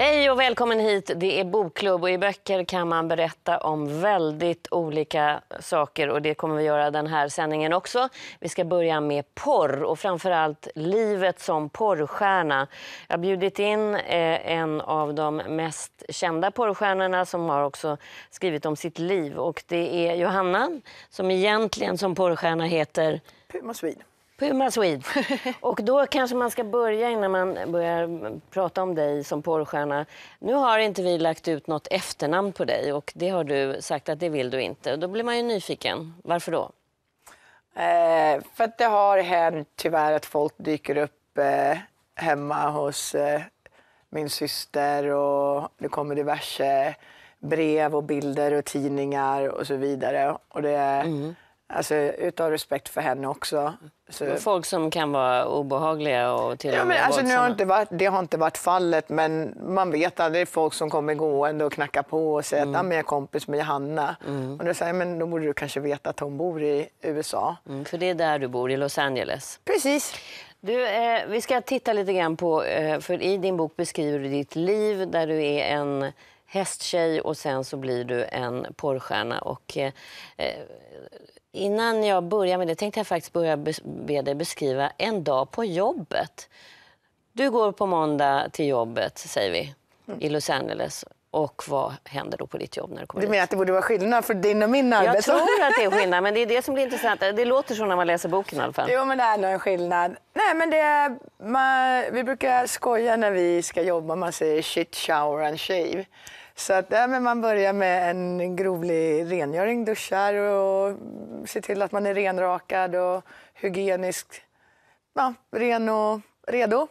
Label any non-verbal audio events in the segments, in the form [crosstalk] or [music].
Hej och välkommen hit. Det är bokklubb och i böcker kan man berätta om väldigt olika saker och det kommer vi göra den här sändningen också. Vi ska börja med porr och framförallt livet som porrstjärna. Jag har bjudit in eh, en av de mest kända porrstjärnorna som har också skrivit om sitt liv och det är Johanna som egentligen som porrstjärna heter Puma Swede. Puma Swede. [laughs] Och då kanske man ska börja innan man börjar prata om dig som porrstjärna. Nu har inte vi lagt ut något efternamn på dig och det har du sagt att det vill du inte. Då blir man ju nyfiken. Varför då? Eh, för att det har hänt tyvärr att folk dyker upp eh, hemma hos eh, min syster och det kommer diverse brev och bilder och tidningar och så vidare. Och det, mm. Alltså utav respekt för henne också. Så... Eh. Folk som kan vara obehagliga och till och ja, men alltså, nu har inte varit, Det har inte varit fallet, men man vet att det är folk som kommer gående och knackar på och säger mm. att ah, men jag är kompis med Johanna. Mm. Och då säger men då borde du kanske veta att hon bor i USA. Mm, för det är där du bor, i Los Angeles. Precis. Du, eh, vi ska titta lite grann på, eh, för i din bok beskriver du ditt liv där du är en hästtjej och sen så blir du en porrstjärna. Och, eh, eh innan jag börjar med det tänkte jag faktiskt börja be dig beskriva en dag på jobbet. Du går på måndag till jobbet, säger vi, mm. i Los Angeles. Och vad händer då på ditt jobb när du kommer Du menar att det borde vara skillnad för din och min arbete? Jag tror att det är [laughs] skillnad, men det är det som blir intressant. Det låter så när man läser boken i alla fall. Jo, men det är nog en skillnad. Nej, men det, man, vi brukar skoja när vi ska jobba, man säger shit, shower and shave. Så att, ja, men man börjar med en grovlig rengöring, duschar och ser till att man är renrakad och hygienisk. Ja, ren och redo.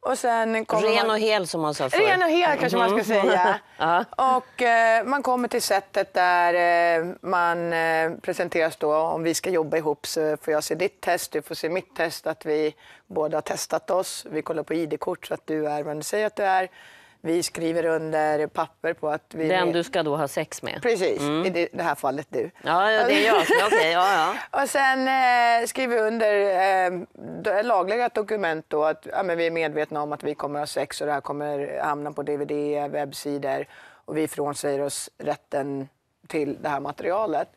Och sen ren och hel som man sa förr. Ren och hel kanske man ska mm. säga. [laughs] Och eh, man kommer till sättet där eh, man eh, presenteras då om vi ska jobba ihop så får jag se ditt test, du får se mitt test, att vi båda har testat oss. Vi kollar på ID-kort så att du är vem du säger att du är vi skriver under papper på att vi... Den du ska då ha sex med? Precis, mm. i det här fallet du. Ja, ja det är jag. [laughs] Okej, okay, ja, ja. Och sen eh, skriver vi under eh, lagliga dokument då att ja, men vi är medvetna om att vi kommer ha sex och det här kommer hamna på dvd, webbsidor och vi frånsäger oss rätten till det här materialet.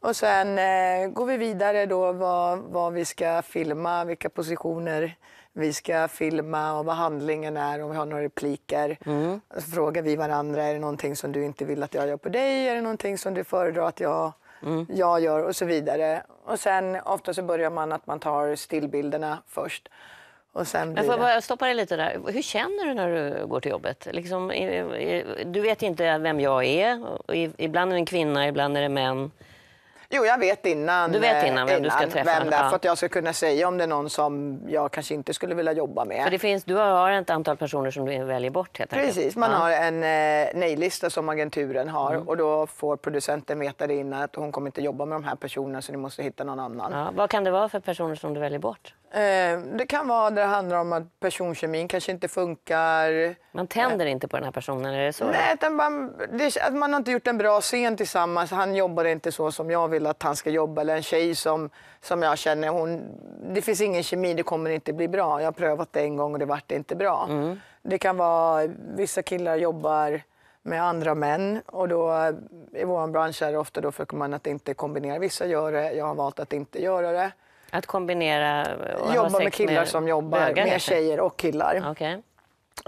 Och sen eh, går vi vidare då vad, vad vi ska filma, vilka positioner vi ska filma och vad handlingen är om vi har några repliker. Mm. Så frågar vi varandra, är det någonting som du inte vill att jag gör på dig? Är det någonting som du föredrar att jag, mm. jag gör? Och så vidare. Och sen ofta så börjar man att man tar stillbilderna först. Och sen blir får jag stoppa dig lite där. Hur känner du när du går till jobbet? Liksom, du vet inte vem jag är. Ibland är det en kvinna, ibland är det män. Jo, jag vet innan, du vet eh, innan vem innan, du ska träffa. Vem det är, ja. För att jag ska kunna säga om det är någon som jag kanske inte skulle vilja jobba med. För det finns, du har ett antal personer som du väljer bort helt Precis, man ja. har en eh, nejlista som agenturen har mm. och då får producenten veta det innan att hon kommer inte jobba med de här personerna så ni måste hitta någon annan. Ja. Vad kan det vara för personer som du väljer bort? Eh, det kan vara det handlar om att personkemin kanske inte funkar. Man tänder inte på den här personen, är det så? Nej, utan man, att man har inte gjort en bra scen tillsammans. Han jobbar inte så som jag vill att han ska jobba. Eller en tjej som, som jag känner, hon, det finns ingen kemi, det kommer inte bli bra. Jag har prövat det en gång och det vart inte bra. Mm. Det kan vara, vissa killar jobbar med andra män och då eh, i vår bransch är det ofta då försöker man att inte kombinera. Vissa gör det, jag har valt att inte göra det. Att kombinera eh, och Jobba med killar med som jobbar, bögar, med liksom? tjejer och killar. Okay.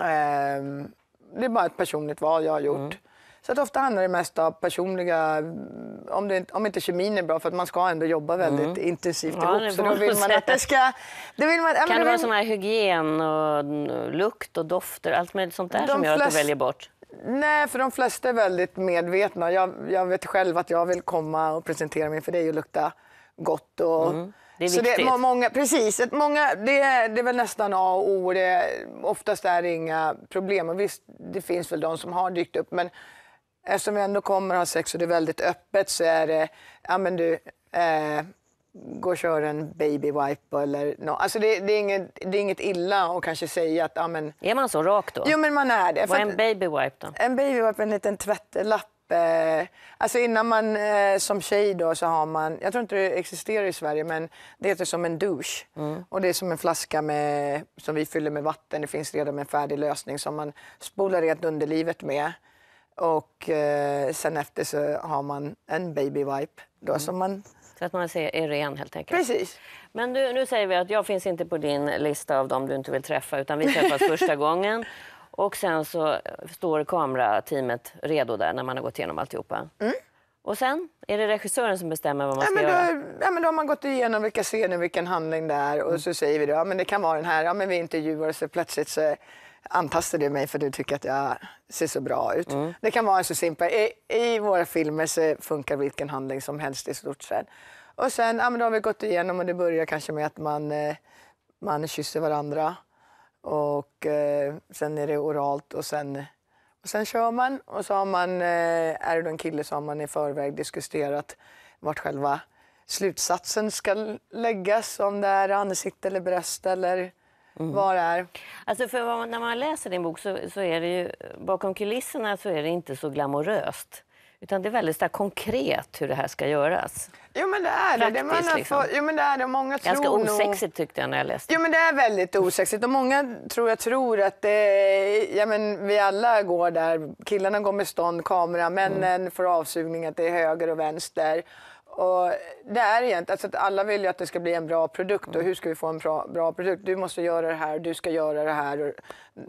Ehm, det är bara ett personligt val jag har gjort. Mm. Så att ofta handlar det mest om personliga, mm, om, det, om inte kemin är bra, för att man ska ändå jobba väldigt mm. intensivt ja, ihop. Så då vill man att det ska... Det vill man, kan det vill... vara sån här hygien och mm, lukt och dofter, allt möjligt sånt där som gör flest... att du väljer bort? Nej, för de flesta är väldigt medvetna. Jag, jag vet själv att jag vill komma och presentera mig för dig och lukta gott och mm. Det är så viktigt. Det, många, precis, många, det, det är väl nästan A och O. Det, oftast är det inga problem. Och visst, det finns väl de som har dykt upp. Men eftersom vi ändå kommer att ha sex och det är väldigt öppet så är det, ja men du, eh, gå och kör en babywipe eller något. Alltså det, det, är inget, det är inget illa att kanske säga att... Ja, men... Är man så rak då? Jo, men man är det. Vad är en babywipe då? En babywipe är en liten tvättlapp Eh, alltså innan man eh, som tjej då så har man, jag tror inte det existerar i Sverige men det heter som en douche. Mm. Och det är som en flaska med, som vi fyller med vatten, det finns redan en färdig lösning som man spolar rent underlivet med. Och eh, sen efter så har man en babywipe då mm. som man så att man är ren helt enkelt. Precis. Men du, nu säger vi att jag finns inte på din lista av dem du inte vill träffa utan vi träffas första [laughs] gången. Och sen så står kamerateamet redo där när man har gått igenom alltihopa. Mm. Och sen är det regissören som bestämmer vad man ska men då, göra? Ja, men då har man gått igenom vilka scener, vilken handling det är och mm. så säger vi då, ja men det kan vara den här, ja men vi intervjuar och så plötsligt så antastar du mig för du tycker att jag ser så bra ut. Mm. Det kan vara så simpelt, I, i våra filmer så funkar vilken handling som helst i stort sett. Och sen, ja men då har vi gått igenom och det börjar kanske med att man, eh, man kysser varandra och eh, sen är det oralt och sen, och sen kör man och så har man, eh, är det en kille så har man i förväg diskuterat vart själva slutsatsen ska läggas, om det är ansikte eller bröst eller Mm. Var är? Alltså för när man läser din bok så, så är det ju, bakom kulisserna så är det inte så glamoröst. Utan det är väldigt så konkret hur det här ska göras. Jo men det är det. det liksom. fått, jo, men det är det. Många tror Ganska osexigt tyckte jag när jag läste. Jo men det är väldigt osexigt och många tror jag tror att det, ja men vi alla går där, killarna går med stånd, kameramännen mm. får avsugning att det är höger och vänster. Och det är egentligen, alltså att alla vill ju att det ska bli en bra produkt och hur ska vi få en bra, bra produkt? Du måste göra det här, du ska göra det här och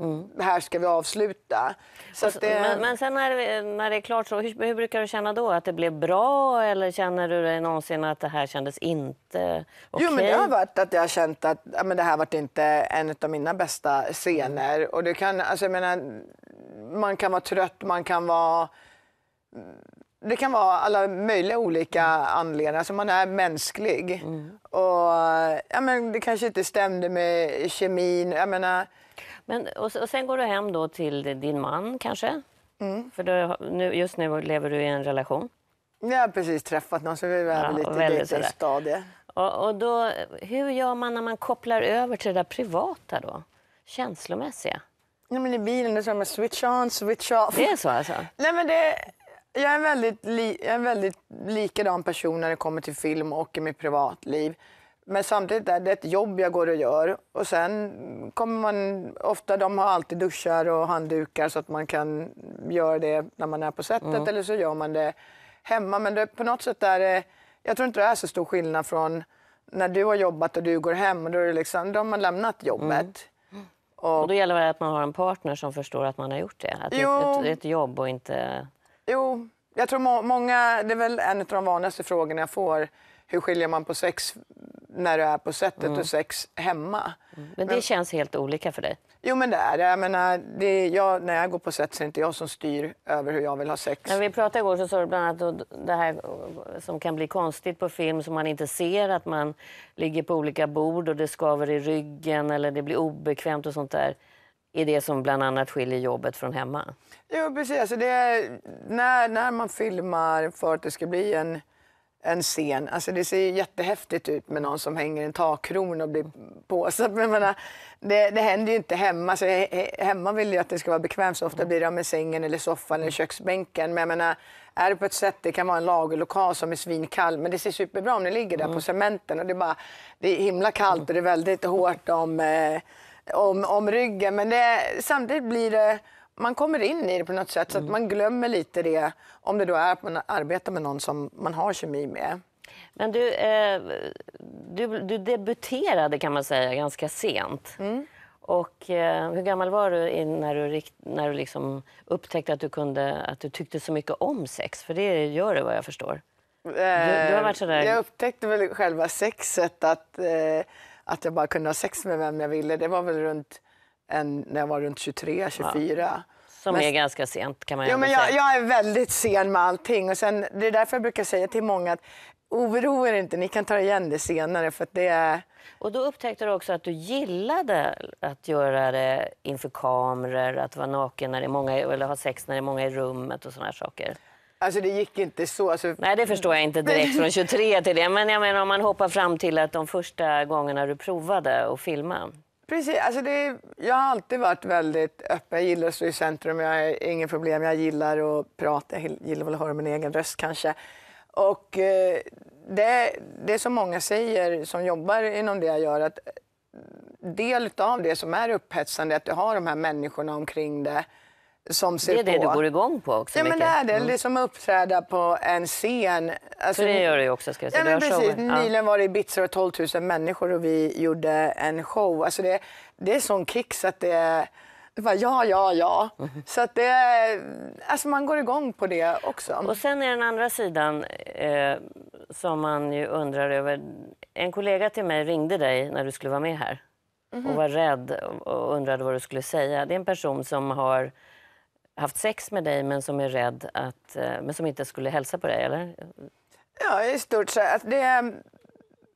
mm. här ska vi avsluta. Så så, det... men, men, sen när när det är klart, så, hur, hur, brukar du känna då? Att det blev bra eller känner du dig någonsin att det här kändes inte okej? Okay? Jo men det har varit att jag har känt att ja, men det här var inte en av mina bästa scener. Och det kan, alltså, jag menar, man kan vara trött, man kan vara det kan vara alla möjliga olika anledningar. Alltså man är mänsklig. Mm. Och ja, men det kanske inte stämde med kemin. Jag menar... men, och, och sen går du hem då till din man kanske? Mm. För då, nu, just nu lever du i en relation? Jag har precis träffat någon så vi är ja, lite i stadie. Och, och då, hur gör man när man kopplar över till det där privata då? Känslomässiga? Nej, men I bilen det är det så med switch on, switch off. Det är så alltså? Nej, men det, jag är en väldigt, li, jag är en väldigt likadan person när det kommer till film och i mitt privatliv. Men samtidigt är det ett jobb jag går och gör. Och sen kommer man, ofta de har alltid duschar och handdukar så att man kan göra det när man är på sättet mm. eller så gör man det hemma. Men det, på något sätt är det, jag tror inte det är så stor skillnad från när du har jobbat och du går hem då, är det liksom, då har man lämnat jobbet. Mm. Och, då gäller det att man har en partner som förstår att man har gjort det. Att jo, ett, ett, jobb och inte... Jo, jag tror må många, det är väl en av de vanligaste frågorna jag får. Hur skiljer man på sex när du är på sättet mm. och sex hemma? Mm. Men det men, känns helt olika för dig? Jo men det är det. Jag menar, det är jag, när jag går på set så är det inte jag som styr över hur jag vill ha sex. När vi pratade igår så sa du bland annat det här som kan bli konstigt på film som man inte ser, att man ligger på olika bord och det skaver i ryggen eller det blir obekvämt och sånt där i det som bland annat skiljer jobbet från hemma. Jo, precis. Alltså det är, när, när man filmar för att det ska bli en, en scen, alltså det ser ju jättehäftigt ut med någon som hänger i en takron och blir påsatt. Men menar, det, det händer ju inte hemma. Alltså, hemma vill jag att det ska vara bekvämt, så ofta blir det med sängen eller soffan eller köksbänken. Men jag menar, är det på ett sätt, det kan vara en lagerlokal som är svinkall, men det ser superbra om ni ligger där mm. på cementen och det är bara, det är himla kallt och det är väldigt hårt om eh, om, om ryggen. Men det, samtidigt blir det man kommer in i det på något sätt så att mm. man glömmer lite det om det då är att man arbetar med någon som man har kemi med. Men du, eh, du, du, debuterade kan man säga ganska sent. Mm. Och eh, hur gammal var du när du, när du liksom upptäckte att du, kunde, att du tyckte så mycket om sex? För det gör du vad jag förstår. du, du, har eh, varit sådär... Jag upptäckte väl själva sexet att eh, att jag bara kunde ha sex med vem jag ville, det var väl runt en, när jag var runt 23, 24. Ja. Som men, är ganska sent kan man jo, men jag, säga. Jag är väldigt sen med allting och sen, det är därför jag brukar säga till många att oroa er inte, ni kan ta igen det senare för det är... Och då upptäckte du också att du gillade att göra det inför kameror, att vara naken när det är många, eller ha sex när det är många i rummet och sådana saker. Alltså det gick inte så. Alltså... Nej, det förstår jag inte direkt från 23 till det. Men jag menar om man hoppar fram till att de första gångerna du provade att filma. Precis, alltså det, jag har alltid varit väldigt öppen. Jag gillar att stå i centrum, jag har inga problem. Jag gillar att prata, jag gillar väl att höra min egen röst kanske. Och eh, det, det som många säger som jobbar inom det jag gör, att del av det som är upphetsande är att du har de här människorna omkring dig som ser på. Det är det på. du går igång på också, Ja, men det är det. Mm. Det som liksom att uppträda på en scen. Alltså, För det gör du ju också, ska jag säga. Ja, men precis. Showen. Nyligen var det i Ibiza och 12 000 människor och vi gjorde en show. Alltså det, det är sån kick så att det är... Bara, ja, ja, ja. Mhm. Så att det, alltså man går igång på det också. Och sen är den andra sidan eh, som man ju undrar över. En kollega till mig ringde dig när du skulle vara med här mm -hmm. och var rädd och undrade vad du skulle säga. Det är en person som har haft sex med dig men som är rädd att, eh, men som inte skulle hälsa på dig, eller? Ja, i stort sett. Alltså det,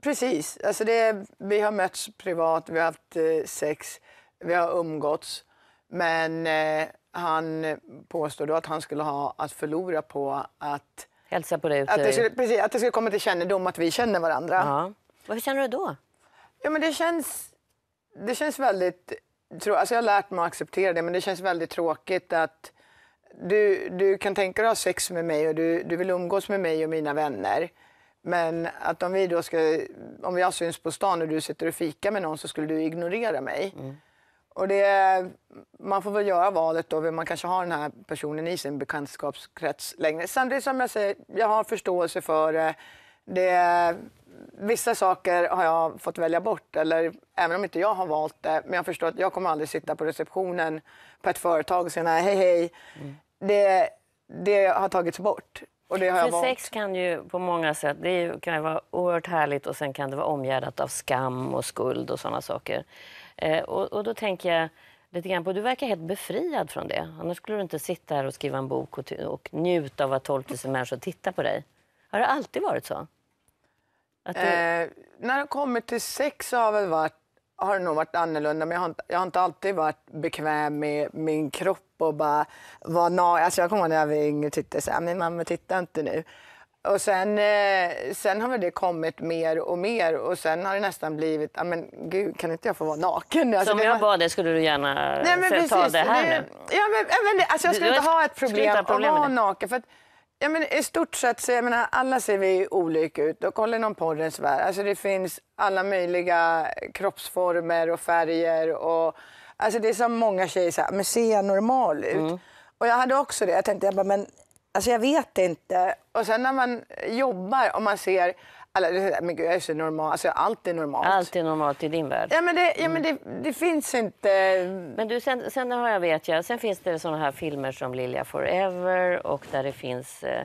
precis. Alltså det, vi har mötts privat, vi har haft eh, sex, vi har umgåtts. Men eh, han påstod att han skulle ha att förlora på att... Hälsa på dig Att det skulle, precis, att det skulle komma till kännedom att vi känner varandra. Ja. Hur känner du då? Ja, men det känns, det känns väldigt tror, alltså jag har lärt mig att acceptera det, men det känns väldigt tråkigt att du, du kan tänka dig att ha sex med mig och du, du vill umgås med mig och mina vänner. Men att om vi då ska, om jag syns på stan och du sitter och fika med någon så skulle du ignorera mig. Mm. Och det, man får väl göra valet då, man kanske har den här personen i sin bekantskapskrets längre. Samtidigt som jag säger, jag har förståelse för det vissa saker har jag fått välja bort, eller även om inte jag har valt det. Men jag förstår att jag kommer aldrig sitta på receptionen på ett företag och säga hej hej. Mm. Det, det har tagits bort. Och det har jag valt. sex kan ju på många sätt, det kan ju vara oerhört härligt och sen kan det vara omgärdat av skam och skuld och sådana saker. Eh, och, och, då tänker jag lite grann på, du verkar helt befriad från det. Annars skulle du inte sitta här och skriva en bok och, och njuta av att 12 000 människor tittar på dig. Har det alltid varit så? Det... Eh, när det kommer till sex så har, väl varit, har det nog varit annorlunda men jag har, inte, jag har inte alltid varit bekväm med min kropp och bara var na alltså Jag kommer ihåg när jag var yngre och tittade så här, min mamma tittar inte nu. Och sen, eh, sen har väl det kommit mer och mer och sen har det nästan blivit, men gud kan inte jag få vara naken? Alltså, Som jag var... bad dig skulle du gärna Nej, men precis, ta det här det, nu? Ja, men, alltså, jag skulle du, inte ha ett problem, problem att vara naken. För att, Ja, men I stort sett så, jag menar, alla ser vi olika ut. Och kollar någon porrens värld, alltså det finns alla möjliga kroppsformer och färger. Och, alltså det är som många tjejer säger, men ser jag normal ut? Mm. Och jag hade också det, jag tänkte, jag bara, men alltså jag vet inte. Och sen när man jobbar och man ser eller, men gud, jag är så normal. Alltså, allt är normalt. Allt är normalt i din värld. Ja, men det, ja, men det, det finns inte... Eh, men du, sen, sen har jag vet jag, sen finns det såna här filmer som Lilja Forever och där det finns eh,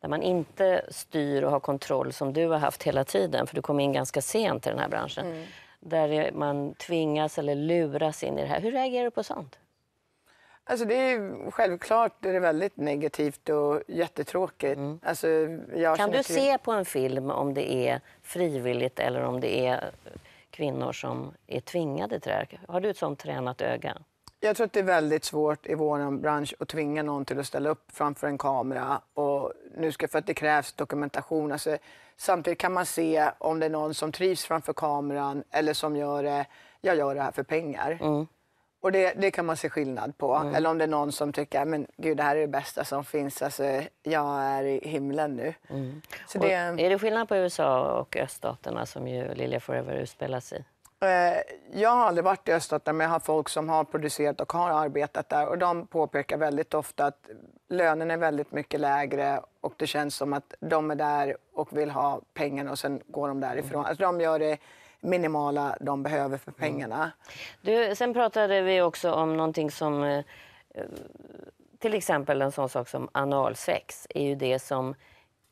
där man inte styr och har kontroll som du har haft hela tiden, för du kom in ganska sent i den här branschen. Mm. Där man tvingas eller luras in i det här. Hur reagerar du på sånt? Alltså det är självklart är det väldigt negativt och jättetråkigt. Mm. Alltså kan du se på en film om det är frivilligt eller om det är eh, kvinnor som är tvingade till det här? Har du ett sånt tränat öga? Jag tror att det är väldigt svårt i vår bransch att tvinga någon till att ställa upp framför en kamera. Och nu ska, för att det krävs dokumentation. Alltså, samtidigt kan man se om det är någon som trivs framför kameran eller som gör det, jag gör det här för pengar. Mm. Och det, det, kan man se skillnad på. Mm. Eller om det är någon som tycker men gud det här är det bästa som finns, alltså, jag är i himlen nu. Mm. Så det... Är det skillnad på USA och öststaterna som ju Lilja Forever utspelas i? Eh, jag har aldrig varit i öststaterna, men jag har folk som har producerat och har arbetat där och de påpekar väldigt ofta att lönen är väldigt mycket lägre och det känns som att de är där och vill ha pengarna och sen går de därifrån. Mm. Alltså, de gör det minimala de behöver för mm. pengarna. Du, sen pratade vi också om någonting som eh, till exempel en sån sak som analsex är ju det som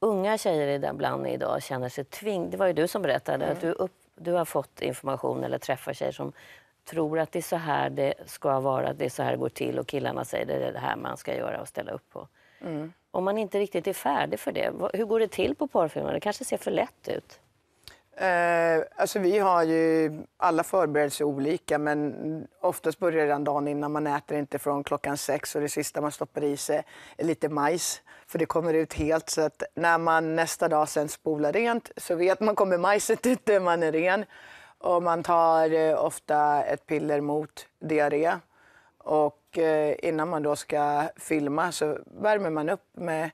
unga tjejer ibland idag känner sig tvingade. Det var ju du som berättade mm. att du, upp, du har fått information eller träffar tjejer som tror att det är så här det ska vara, att det är så här det går till och killarna säger det är det här man ska göra och ställa upp på. Mm. Om man inte riktigt är färdig för det, hur går det till på porrfilmer? Det kanske ser för lätt ut? Eh, alltså vi har ju alla förberedelser olika men oftast börjar redan dagen innan. Man äter inte från klockan sex och det sista man stoppar i sig är lite majs för det kommer ut helt. Så att när man nästa dag sen spolar rent så vet man kommer majset [laughs] ut när man är ren. Och man tar eh, ofta ett piller mot diarré. Och eh, innan man då ska filma så värmer man upp med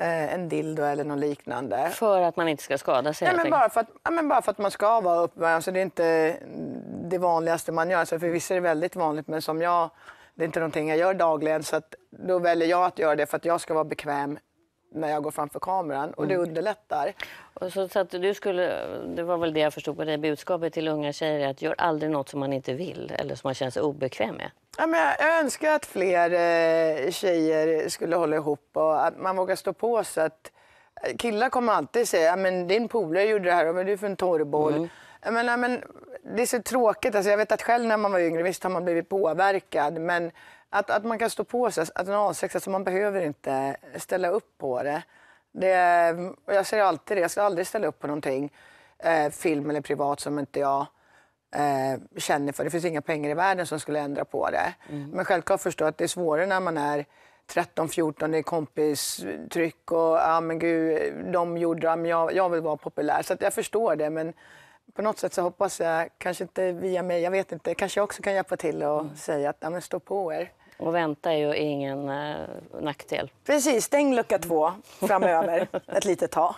Eh, en dildo eller något liknande. För att man inte ska skada sig? Nej, men bara, för att, ja, men bara för att man ska vara uppmärksam. Alltså, det är inte det vanligaste man gör. Alltså, för vissa är det väldigt vanligt, men som jag, det är inte någonting jag gör dagligen. Så att, då väljer jag att göra det för att jag ska vara bekväm när jag går framför kameran och det mm. underlättar. Och så, så du skulle, det var väl det jag förstod på dig, budskapet till unga tjejer är att gör aldrig något som man inte vill eller som man känner sig obekväm med. Ja, men jag önskar att fler eh, tjejer skulle hålla ihop och att man vågar stå på sig. Att, eh, killar kommer alltid säga, att din polare gjorde det här, men du är för en torrboll. Mm. Jag men, det är så tråkigt. Alltså, jag vet att själv när man var yngre, visst har man blivit påverkad, men att, att man kan stå på sig, att en A6, alltså man behöver inte ställa upp på det. det och jag säger alltid det, jag ska aldrig ställa upp på någonting, eh, film eller privat, som inte jag eh, känner för. Det finns inga pengar i världen som skulle ändra på det. Mm. Men självklart förstå att det är svårare när man är 13, 14, det är kompistryck och ja men gud, de gjorde det, men jag, jag vill vara populär. Så jag förstår det men på något sätt så hoppas jag, kanske inte via mig, jag vet inte, kanske jag också kan hjälpa till och mm. säga att ja, men stå på er. Och vänta är ju ingen eh, nackdel. Precis, stäng lucka två framöver [laughs] ett litet tag.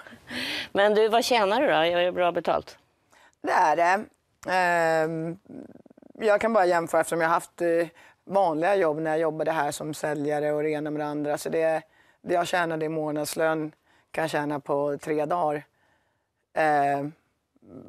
Men du, vad tjänar du då? Är det bra betalt? Det är det. Ehm, jag kan bara jämföra eftersom jag har haft eh, vanliga jobb när jag jobbade här som säljare och det ena med det andra. Så det, det jag tjänade i månadslön kan jag tjäna på tre dagar. Ehm,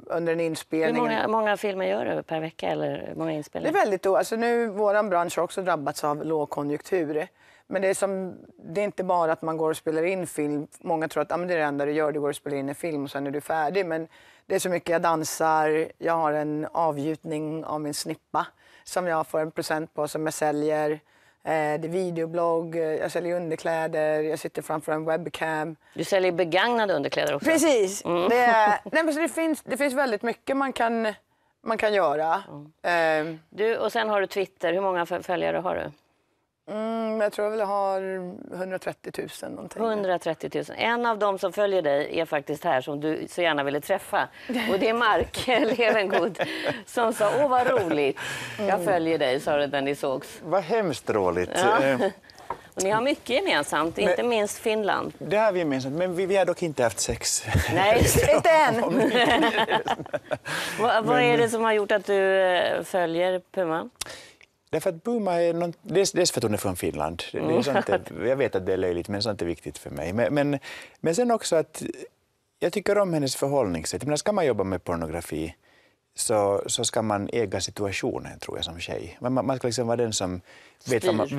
under en inspelning. Hur många, många, filmer gör du per vecka? Eller många inspelningar? Det är väldigt alltså nu, Vår bransch har också drabbats av lågkonjunktur. Men det är, som, det är inte bara att man går och spelar in film. Många tror att ah, men det är det enda du gör, du går och spelar in en film och sen är du färdig. Men det är så mycket jag dansar, jag har en avgjutning av min snippa som jag får en procent på som jag säljer. Eh, det är videoblogg, eh, jag säljer underkläder, jag sitter framför en webcam. Du säljer begagnade underkläder också? Precis! Mm. Det, [laughs] nej, men så det, finns, det finns väldigt mycket man kan, man kan göra. Mm. Um, du, och sen har du Twitter. Hur många följare har du? Mm, jag tror jag väl har 130 000 någonting. 130 000. En av dem som följer dig är faktiskt här som du så gärna ville träffa. Och det är Mark [laughs] Levengood som sa åh vad roligt, mm. jag följer dig, sa du när ni sågs. Vad hemskt roligt. Ja. Eh. [laughs] Och ni har mycket gemensamt, men, inte minst Finland. Det har vi gemensamt, men vi, vi har dock inte haft sex. Nej, [laughs] inte än! vad, vad är det som har gjort att du eh, följer Puma? Därför att Burma är någon, dels, dels för att hon är från Finland, det, är mm. sånt, [laughs] jag vet att det är löjligt men sånt är viktigt för mig. Men, men, men sen också att jag tycker om hennes förhållningssätt. Men ska man jobba med pornografi så, så ska man äga situationen tror jag som tjej. Man, man ska liksom vara den som vet, vad man, som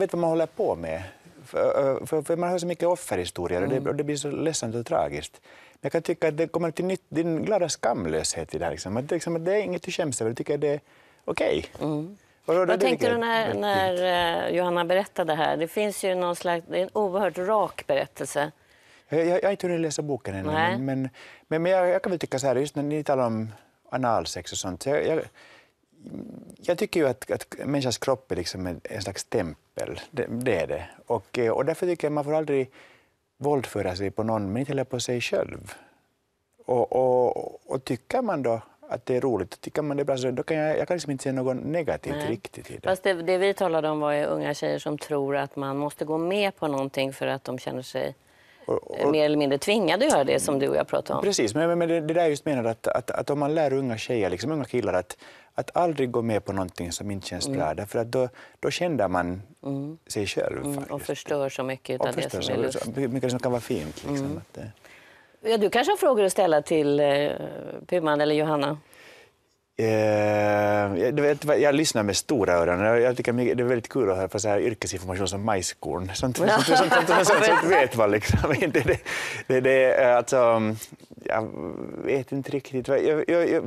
vet vad man håller på med. För, för, för man har så mycket offerhistorier och, det, mm. och det blir så ledsamt och tragiskt. Men jag kan tycka att det kommer till nytt, din glada skamlöshet i det här. Liksom. Att, liksom, att det är inget du skäms över, jag tycker det är okej. Okay. Mm. Vad tänkte du när, när eh, Johanna berättade här? Det finns ju någon slags, det är en oerhört rak berättelse. Eh, jag, jag har inte hunnit läsa boken ännu, Nej. men, men, men jag, jag, kan väl tycka så här, just när ni talar om analsex och sånt, så jag, jag, jag tycker ju att, att människans kropp är liksom en, slags tempel, det, det, är det. Och, eh, och därför tycker jag man får aldrig våldföra sig på någon, men inte heller på sig själv. Och, och, och tycker man då att det är roligt. Tycker man det är bra så då kan jag, jag kan liksom inte se något negativt Nej. riktigt i det. Fast det, det vi talade om var ju unga tjejer som tror att man måste gå med på någonting för att de känner sig och, och, eh, mer eller mindre tvingade att göra det som du och jag pratade om. Precis, men, men det, det där just menar att, att, att om man lär unga tjejer, liksom unga killar att, att aldrig gå med på någonting som inte känns mm. bra, därför att då, då känner man mm. sig själv. Mm, och förstör så mycket av det som är lust. mycket som kan vara fint. Liksom, mm. att, Ja, du kanske har frågor att ställa till eh, Pyman eller Johanna? Eh, jag, jag lyssnar med stora öron. Jag tycker det är väldigt kul att höra på så här yrkesinformation som majskorn. Sånt, sånt, sånt, sånt, vet man liksom [laughs] inte. Det, det, det, eh, alltså, jag vet inte riktigt. Jag, jag, jag,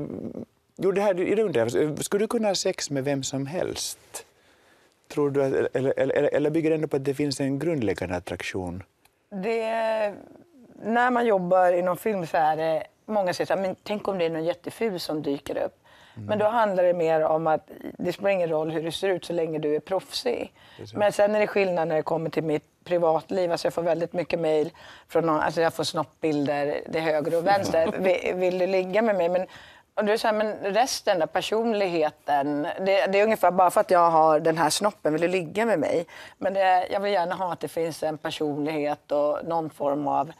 jo, det här det undrar Skulle du kunna ha sex med vem som helst? Tror du att, eller, eller, eller bygger det ändå på att det finns en grundläggande attraktion? Det när man jobbar inom film så är det många säger så här, men tänk om det är någon jätteful som dyker upp. Mm. Men då handlar det mer om att det spelar ingen roll hur du ser ut så länge du är proffsig. Men sen är det skillnad när det kommer till mitt privatliv. Alltså jag får väldigt mycket mejl alltså jag får snoppbilder, det höger och vänster. [laughs] vill, vill du ligga med mig? Men, och du är så här, men resten, där personligheten, det, det, är ungefär bara för att jag har den här snoppen, vill du ligga med mig? Men det, jag vill gärna ha att det finns en personlighet och någon form av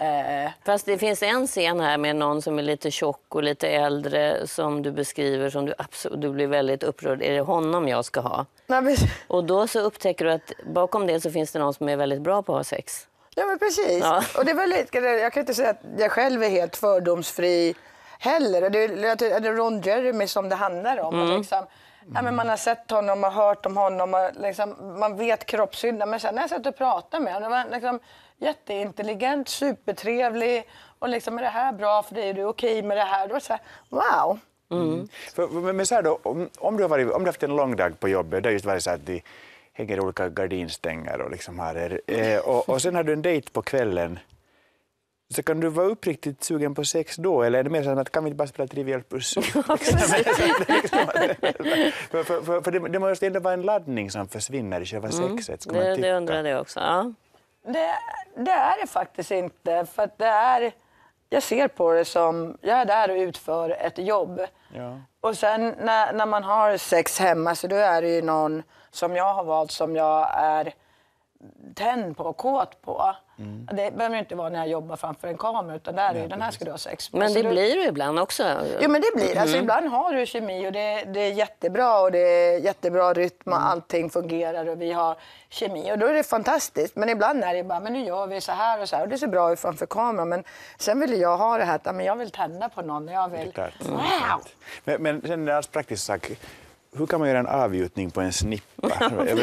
Eh, fast det finns en scen här med någon som är lite tjock och lite äldre som du beskriver som du, absolut, du blir väldigt upprörd. Är det honom jag ska ha? Nej, men... Och då så upptäcker du att bakom det så finns det någon som är väldigt bra på att ha sex. Ja men precis. Ja. Och det är väldigt, jag kan inte säga att jag själv är helt fördomsfri heller. Det är, det Ron Jeremy som det handlar om. Mm. Liksom, ja, men man har sett honom och hört om honom. Och liksom, man vet kroppshyddan. Men sen när jag satt och pratade med honom. Det var liksom, jätteintelligent, supertrevlig och liksom är det här bra för dig? Är du okej okay med det här? Då så här, wow! Mm. mm. För, men så då, om, om, du har varit, om du har haft en lång dag på jobbet, det har just varit så att de hänger olika gardinstänger och liksom har er, eh, och, och sen har du en dejt på kvällen, så kan du vara uppriktigt sugen på sex då, eller är det mer så att kan vi inte bara spela Trivial Pursuit? [laughs] Liksom. [laughs] Liksom för, för, för, det, måste ändå vara en laddning som försvinner i själva mm. sexet. Ska mm, det, det undrade jag också. Ja. Det, det är det faktiskt inte. För det är, jag ser på det som, jag är där och utför ett jobb. Ja. Och sen när, när man har sex hemma så då är det ju någon som jag har valt som jag är tänd på och kåt på. Mm. Det behöver inte vara när jag jobbar framför en kamera utan där Nej, är den här ska du ha sex på. Men det du... blir du ibland också? Ja men det blir alltså, mm. ibland har du kemi och det, det är jättebra och det är jättebra rytm och mm. allting fungerar och vi har kemi och då är det fantastiskt. Men ibland är det bara, men nu gör vi så här och så här och det ser bra ut framför kameran. Men sen vill jag ha det här att, men jag vill tända på någon, jag vill... Mm. Wow! Men, men sen är det praktiskt sagt hur kan man göra en avgjutning på en snippa? jag,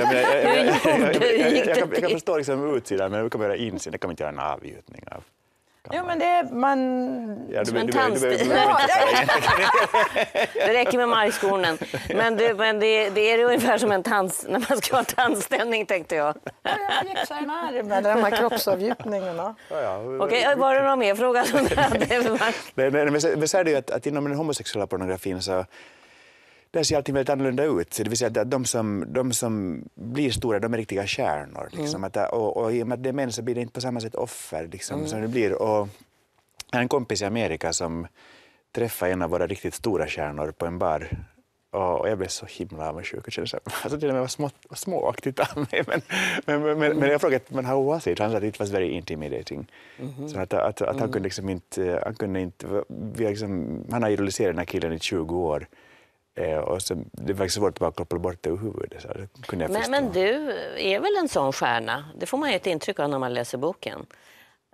jag, kan förstå liksom utsidan, men hur kan man göra insidan? Det kan man inte göra en avgjutning av. Jo, men det är man... Ja, Som en tandsten? det räcker med majskornen. Men, du, men det, det är ungefär som en tans, när man ska ha tandställning, tänkte jag. Ja, jag gipsar en arm eller de här kroppsavgjutningarna. Ja, ja. Okej, var det någon mer fråga som du hade? men, men så är det ju att, att inom den homosexuella pornografin så där ser allting väldigt annorlunda ut. det vill säga att de som, de som blir stora, de är riktiga kärnor. Liksom. Mm. Att, och, och i och med att det är män så blir det inte på samma sätt offer liksom, mm. som det blir. Och en kompis i Amerika som träffade en av våra riktigt stora kärnor på en bar och jag blev så himla avundsjuk och kände så [laughs] alltså till och med var små, småaktigt av mig. men, men, men, men jag frågade, men how was it? Han sa att it was very intimidating. Mm -hmm. Så att, att, att han mm. kunde liksom inte, han kunde inte, vi liksom, han har idoliserat den här killen i 20 år. Eh, och så, det var svårt att bara koppla bort det ur huvudet. Så det kunde jag men, men du är väl en sån stjärna? Det får man ju ett intryck av när man läser boken.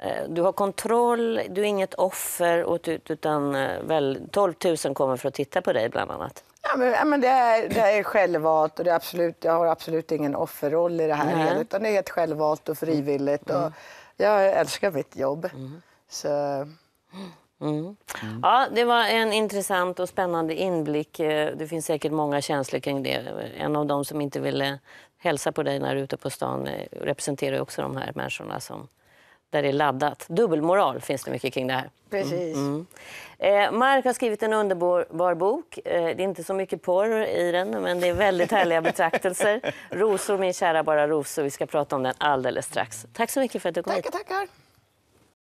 Eh, du har kontroll, du är inget offer, utan eh, väl 12 000 kommer för att titta på dig bland annat. Ja, men, ja, men det, är, det är självvalt och det är absolut, jag har absolut ingen offerroll i det här. Mm. Utan det är helt självvalt och frivilligt. Mm. Och jag älskar mitt jobb. Mm. Så... Mm. Ja, det var en intressant och spännande inblick. Eh, det finns säkert många känslor kring det. En av dem som inte ville hälsa på dig när du är ute på stan eh, representerar också de här människorna som, där det är laddat. Dubbelmoral finns det mycket kring det här. Precis. Mm. mm. Eh, Mark har skrivit en underbar bok. Eh, det är inte så mycket porr i den, men det är väldigt härliga betraktelser. [laughs] Rosor, min kära, bara rosor. Vi ska prata om den alldeles strax. Tack så mycket för att du kom tackar, hit. tackar.